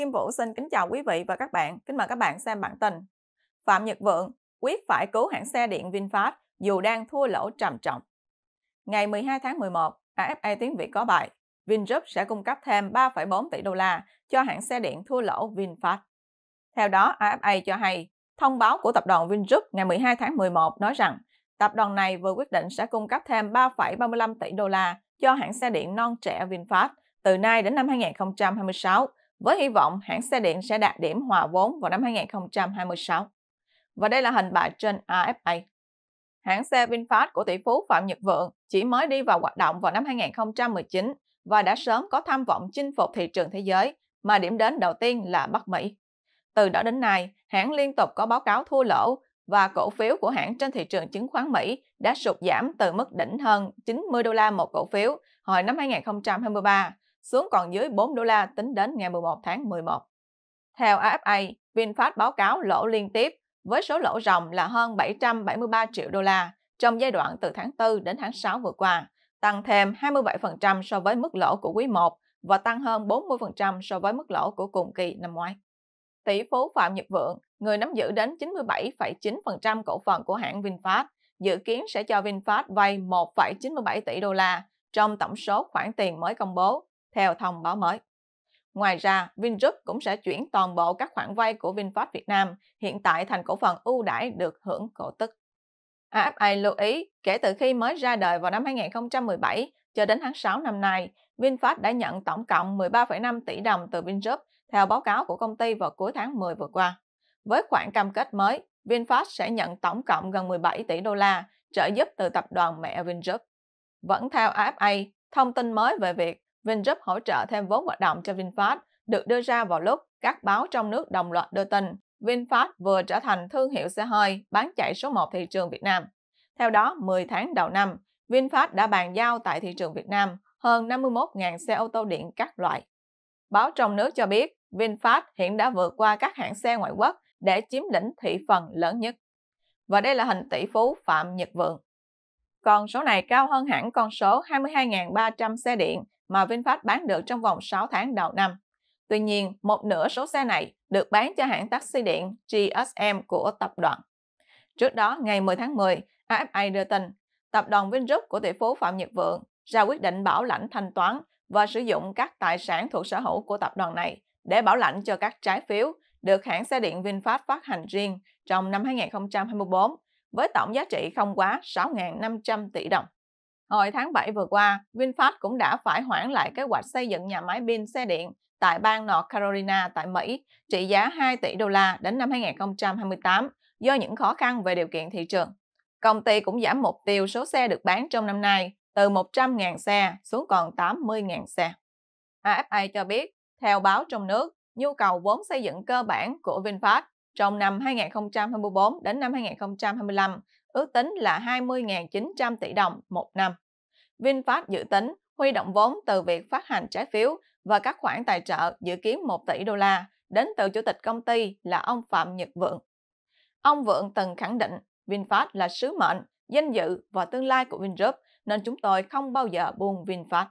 Kim Vũ xin kính chào quý vị và các bạn. Kính mời các bạn xem bản tin. Phạm Nhật Vượng quyết phải cứu hãng xe điện VinFast dù đang thua lỗ trầm trọng. Ngày 12 tháng 11, AFA tiếng Việt có bài Vingroup sẽ cung cấp thêm 3,4 tỷ đô la cho hãng xe điện thua lỗ VinFast. Theo đó, AFA cho hay, thông báo của tập đoàn Vingroup ngày 12 tháng 11 nói rằng tập đoàn này vừa quyết định sẽ cung cấp thêm 3,35 tỷ đô la cho hãng xe điện non trẻ VinFast từ nay đến năm 2026 với hy vọng hãng xe điện sẽ đạt điểm hòa vốn vào năm 2026. Và đây là hình bài trên AFA. Hãng xe VinFast của tỷ phú Phạm Nhật Vượng chỉ mới đi vào hoạt động vào năm 2019 và đã sớm có tham vọng chinh phục thị trường thế giới, mà điểm đến đầu tiên là Bắc Mỹ. Từ đó đến nay, hãng liên tục có báo cáo thua lỗ và cổ phiếu của hãng trên thị trường chứng khoán Mỹ đã sụt giảm từ mức đỉnh hơn 90 đô la một cổ phiếu hồi năm 2023 xuống còn dưới 4 đô la tính đến ngày 11 tháng 11. Theo AFA, VinFast báo cáo lỗ liên tiếp với số lỗ ròng là hơn 773 triệu đô la trong giai đoạn từ tháng 4 đến tháng 6 vừa qua, tăng thêm 27% so với mức lỗ của quý 1 và tăng hơn 40% so với mức lỗ của cùng kỳ năm ngoái. Tỷ phú Phạm Nhật Vượng, người nắm giữ đến 97,9% cổ phần của hãng VinFast, dự kiến sẽ cho VinFast vay 1,97 tỷ đô la trong tổng số khoản tiền mới công bố theo thông báo mới. Ngoài ra, Vingroup cũng sẽ chuyển toàn bộ các khoản vay của VinFast Việt Nam hiện tại thành cổ phần ưu đãi được hưởng cổ tức. AFA lưu ý, kể từ khi mới ra đời vào năm 2017 cho đến tháng 6 năm nay, VinFast đã nhận tổng cộng 13,5 tỷ đồng từ Vingroup theo báo cáo của công ty vào cuối tháng 10 vừa qua. Với khoản cam kết mới, VinFast sẽ nhận tổng cộng gần 17 tỷ đô la trợ giúp từ tập đoàn mẹ Vingroup. Vẫn theo AFA, thông tin mới về việc VinGroup hỗ trợ thêm vốn hoạt động cho VinFast được đưa ra vào lúc các báo trong nước đồng loạt đưa tin VinFast vừa trở thành thương hiệu xe hơi bán chạy số 1 thị trường Việt Nam. Theo đó, 10 tháng đầu năm, VinFast đã bàn giao tại thị trường Việt Nam hơn 51.000 xe ô tô điện các loại. Báo trong nước cho biết, VinFast hiện đã vượt qua các hãng xe ngoại quốc để chiếm lĩnh thị phần lớn nhất. Và đây là hình tỷ phú Phạm Nhật Vượng. Con số này cao hơn hẳn con số 22.300 xe điện mà VinFast bán được trong vòng 6 tháng đầu năm. Tuy nhiên, một nửa số xe này được bán cho hãng taxi điện GSM của tập đoàn. Trước đó, ngày 10 tháng 10, AFA đưa tin, tập đoàn Vingroup của tỷ phú Phạm Nhật Vượng ra quyết định bảo lãnh thanh toán và sử dụng các tài sản thuộc sở hữu của tập đoàn này để bảo lãnh cho các trái phiếu được hãng xe điện VinFast phát hành riêng trong năm 2024 với tổng giá trị không quá 6.500 tỷ đồng. Hồi tháng 7 vừa qua, VinFast cũng đã phải hoãn lại kế hoạch xây dựng nhà máy pin xe điện tại bang North Carolina tại Mỹ trị giá 2 tỷ đô la đến năm 2028 do những khó khăn về điều kiện thị trường. Công ty cũng giảm mục tiêu số xe được bán trong năm nay từ 100.000 xe xuống còn 80.000 xe. AFA cho biết, theo báo trong nước, nhu cầu vốn xây dựng cơ bản của VinFast trong năm 2024 đến năm 2025 ước tính là 20.900 tỷ đồng một năm. VinFast dự tính huy động vốn từ việc phát hành trái phiếu và các khoản tài trợ dự kiến 1 tỷ đô la đến từ chủ tịch công ty là ông Phạm Nhật Vượng. Ông Vượng từng khẳng định VinFast là sứ mệnh, danh dự và tương lai của Vingroup nên chúng tôi không bao giờ buông VinFast.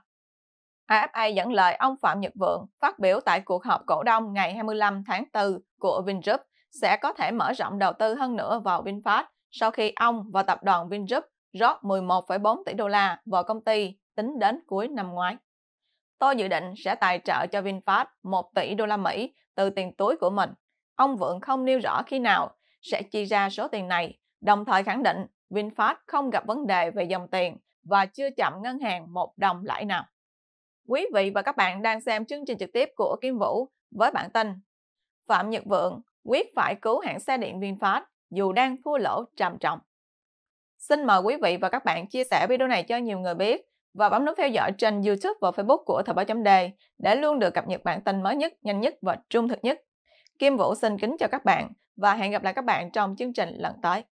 AFA dẫn lời ông Phạm Nhật Vượng phát biểu tại cuộc họp cổ đông ngày 25 tháng 4 của Vingroup sẽ có thể mở rộng đầu tư hơn nữa vào VinFast sau khi ông và tập đoàn Vingroup rót 11,4 tỷ đô la vào công ty tính đến cuối năm ngoái. Tôi dự định sẽ tài trợ cho VinFast 1 tỷ đô la Mỹ từ tiền túi của mình. Ông Vượng không nêu rõ khi nào sẽ chi ra số tiền này, đồng thời khẳng định VinFast không gặp vấn đề về dòng tiền và chưa chậm ngân hàng một đồng lãi nào. Quý vị và các bạn đang xem chương trình trực tiếp của Kim Vũ với bản tin Phạm Nhật Vượng quyết phải cứu hãng xe điện VinFast dù đang thua lỗ trầm trọng. Xin mời quý vị và các bạn chia sẻ video này cho nhiều người biết và bấm nút theo dõi trên YouTube và Facebook của Thời báo chấm đề để luôn được cập nhật bản tin mới nhất, nhanh nhất và trung thực nhất. Kim Vũ xin kính chào các bạn và hẹn gặp lại các bạn trong chương trình lần tới.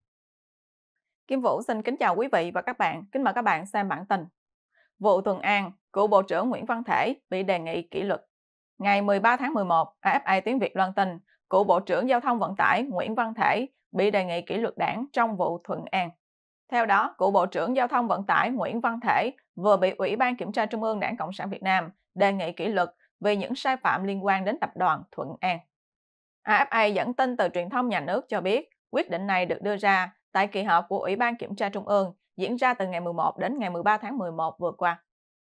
Kim Vũ xin kính chào quý vị và các bạn, kính mời các bạn xem bản tin. Vụ Tuần An, cựu Bộ trưởng Nguyễn Văn Thể bị đề nghị kỷ luật. Ngày 13 tháng 11, AFA Tiếng Việt loan tin, cựu Bộ trưởng Giao thông Vận tải Nguyễn Văn Thể bị đề nghị kỷ luật đảng trong vụ Thuận An. Theo đó, cựu Bộ trưởng Giao thông Vận tải Nguyễn Văn Thể vừa bị Ủy ban Kiểm tra Trung ương Đảng Cộng sản Việt Nam đề nghị kỷ luật vì những sai phạm liên quan đến tập đoàn Thuận An. AFA dẫn tin từ truyền thông nhà nước cho biết, quyết định này được đưa ra tại kỳ họp của Ủy ban Kiểm tra Trung ương diễn ra từ ngày 11 đến ngày 13 tháng 11 vừa qua.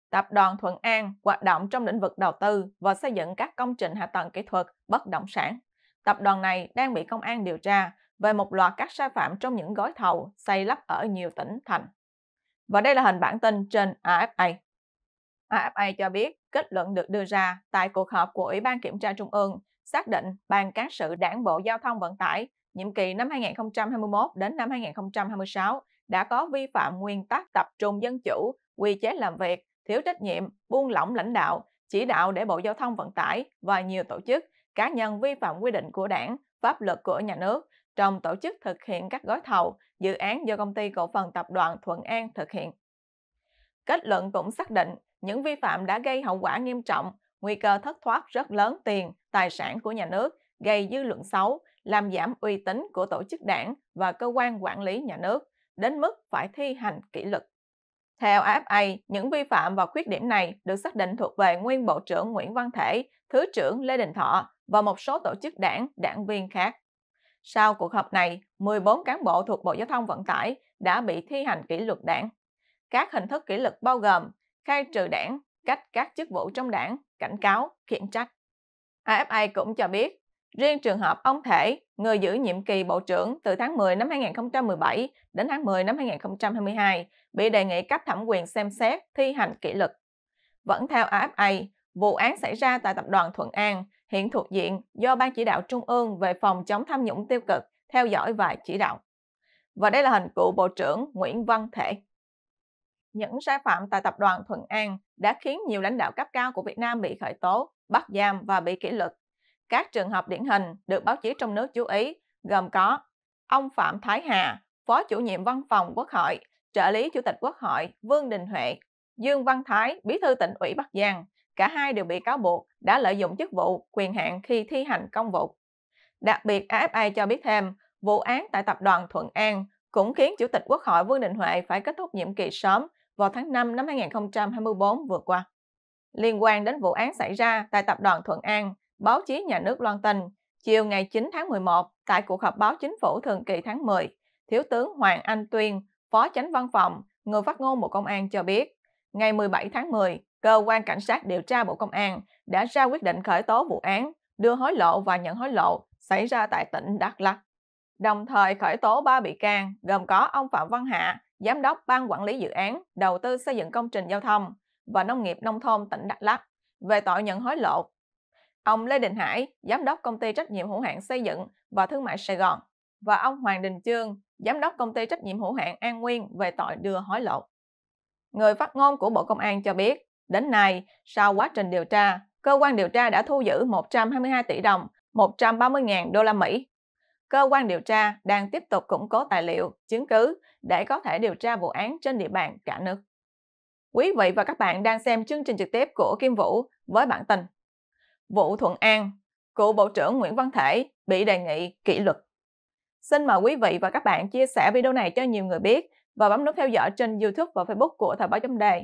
Tập đoàn Thuận An hoạt động trong lĩnh vực đầu tư và xây dựng các công trình hạ tầng kỹ thuật bất động sản. Tập đoàn này đang bị công an điều tra về một loạt các sai phạm trong những gói thầu xây lắp ở nhiều tỉnh thành. Và đây là hình bản tin trên AFA. AFA cho biết kết luận được đưa ra tại cuộc họp của Ủy ban Kiểm tra Trung ương xác định Ban Cán sự Đảng Bộ Giao thông Vận tải nhiệm kỳ năm 2021 đến năm 2026 đã có vi phạm nguyên tắc tập trung dân chủ, quy chế làm việc, thiếu trách nhiệm, buông lỏng lãnh đạo, chỉ đạo để Bộ Giao thông Vận tải và nhiều tổ chức, cá nhân vi phạm quy định của đảng, pháp luật của nhà nước trong tổ chức thực hiện các gói thầu, dự án do công ty cổ phần tập đoàn Thuận An thực hiện. Kết luận cũng xác định những vi phạm đã gây hậu quả nghiêm trọng, nguy cơ thất thoát rất lớn tiền, tài sản của nhà nước, gây dư luận xấu, làm giảm uy tín của tổ chức đảng và cơ quan quản lý nhà nước, đến mức phải thi hành kỷ luật. Theo AFA, những vi phạm và khuyết điểm này được xác định thuộc về nguyên Bộ trưởng Nguyễn Văn Thể, Thứ trưởng Lê Đình Thọ và một số tổ chức đảng, đảng viên khác. Sau cuộc họp này, 14 cán bộ thuộc Bộ Giao thông Vận tải đã bị thi hành kỷ luật đảng. Các hình thức kỷ luật bao gồm khai trừ đảng, cách các chức vụ trong đảng, cảnh cáo, khiển trách. AFA cũng cho biết, riêng trường hợp ông Thể, người giữ nhiệm kỳ Bộ trưởng từ tháng 10 năm 2017 đến tháng 10 năm 2022, bị đề nghị cấp thẩm quyền xem xét thi hành kỷ luật. Vẫn theo AFA, vụ án xảy ra tại tập đoàn Thuận An hiện thuộc diện do Ban chỉ đạo Trung ương về phòng chống tham nhũng tiêu cực theo dõi và chỉ đạo. Và đây là hình cựu Bộ trưởng Nguyễn Văn Thể. Những sai phạm tại tập đoàn Thuận An đã khiến nhiều lãnh đạo cấp cao của Việt Nam bị khởi tố, bắt giam và bị kỷ luật. Các trường hợp điển hình được báo chí trong nước chú ý gồm có ông Phạm Thái Hà, Phó chủ nhiệm văn phòng Quốc hội, trợ lý Chủ tịch Quốc hội Vương Đình Huệ, Dương Văn Thái, Bí thư tỉnh ủy Bắc Giang, cả hai đều bị cáo buộc đã lợi dụng chức vụ, quyền hạn khi thi hành công vụ. Đặc biệt, AFA cho biết thêm, vụ án tại tập đoàn Thuận An cũng khiến Chủ tịch Quốc hội Vương Đình Huệ phải kết thúc nhiệm kỳ sớm vào tháng 5 năm 2024 vừa qua. Liên quan đến vụ án xảy ra tại tập đoàn Thuận An, báo chí nhà nước loan tin, chiều ngày 9 tháng 11 tại cuộc họp báo chính phủ thường kỳ tháng 10, Thiếu tướng Hoàng Anh Tuyên, Phó Chánh Văn phòng, người phát ngôn Bộ Công an cho biết, ngày 17 tháng 10, cơ quan cảnh sát điều tra Bộ Công an đã ra quyết định khởi tố vụ án đưa hối lộ và nhận hối lộ xảy ra tại tỉnh Đắk Lắk. Đồng thời khởi tố 3 bị can gồm có ông Phạm Văn Hạ, Giám đốc Ban Quản lý Dự án Đầu tư xây dựng công trình giao thông và Nông nghiệp Nông thôn tỉnh Đắk Lắk về tội nhận hối lộ. Ông Lê Đình Hải, Giám đốc Công ty Trách nhiệm hữu hạn Xây dựng và Thương mại Sài Gòn và ông Hoàng Đình Chương, Giám đốc Công ty Trách nhiệm hữu hạn An Nguyên về tội đưa hối lộ. Người phát ngôn của Bộ Công an cho biết, Đến nay, sau quá trình điều tra, cơ quan điều tra đã thu giữ 122 tỷ đồng, 130.000 đô la Mỹ. Cơ quan điều tra đang tiếp tục củng cố tài liệu, chứng cứ để có thể điều tra vụ án trên địa bàn cả nước. Quý vị và các bạn đang xem chương trình trực tiếp của Kim Vũ với bản tin. Vụ Thuận An, cựu Bộ trưởng Nguyễn Văn Thể bị đề nghị kỷ luật. Xin mời quý vị và các bạn chia sẻ video này cho nhiều người biết và bấm nút theo dõi trên YouTube và Facebook của Thời báo chấm đề